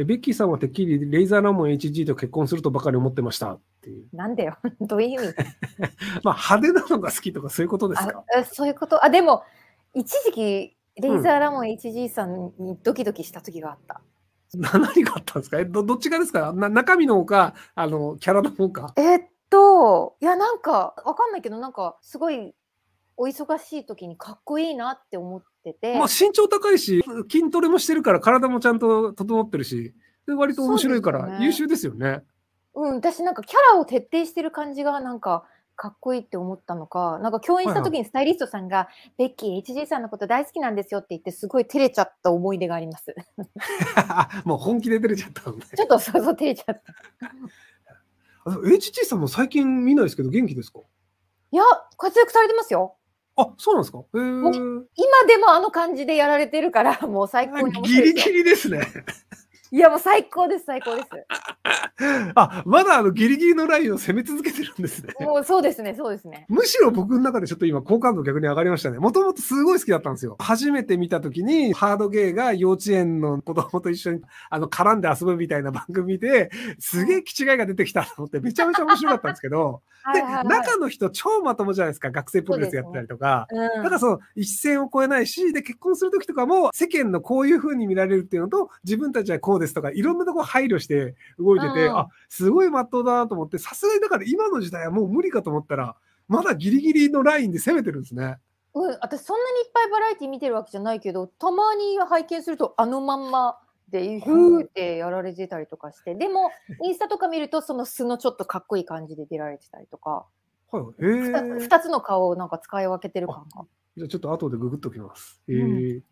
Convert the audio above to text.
えベッキーさんはてっきりレイザーラモン HG と結婚するとばかり思ってましたっていう。なんでよ、どういう意味 まあ派手なのが好きとかそういうことですかそういうこと。あ、でも、一時期、レイザーラモン HG さんにドキドキした時があった。うん、何があったんですかどどっちがですかな中身のほか、あの、キャラの方か。えっと、いや、なんか、わかんないけど、なんか、すごいお忙しい時にかっこいいなって思ってて。まあ身長高いし、筋トレもしてるから体もちゃんと整ってるし、で割と面白いから優秀ですよね。うねうん、私なんかキャラを徹底してる感じがなんか、かっこいいって思ったのか、なんか共演した時にスタイリストさんが、ベッキー、HJ さんのこと大好きなんですよって言って、すごい照れちゃった思い出があります。もう本気で照れちゃった、ね、ちょっとそうそう照れちゃった。HJ さんも最近見ないですけど、元気ですかいや、活躍されてますよ。あ、そうなんですか。へ今でもあの感じでやられてるから、もう最高にギリギリですね。いや、もう最高です、最高です。あまだあのギリギリのラインを攻め続けてるんですね。もうそうですね、そうですね。むしろ僕の中でちょっと今、好感度逆に上がりましたね。もともとすごい好きだったんですよ。初めて見たときに、ハードゲーが幼稚園の子供と一緒にあの絡んで遊ぶみたいな番組ですげえ気違いが出てきたと思って、めちゃめちゃ面白かったんですけど、で、中の人、超まともじゃないですか、学生プロレスやってたりとか。ねうん、だからその一線を越えないし、で、結婚するときとかも、世間のこういうふうに見られるっていうのと、自分たちはこうですとか、いろんなとこ配慮して動いてて、あすごいまっとうだなと思って、さすがにだから今の時代はもう無理かと思ったら、まだギリギリのラインで攻めてるんですね。うん、私そんなにいっぱいバラエティ見てるわけじゃないけどたまに拝見するとあのまんまでふうってやられてたりとかしてでも インスタとか見るとその素のちょっとかっこいい感じで出られてたりとか、はいえー2、2, つの顔をなんか使い分けてる感がじゃあちょっと後でググっときます、えー、うん、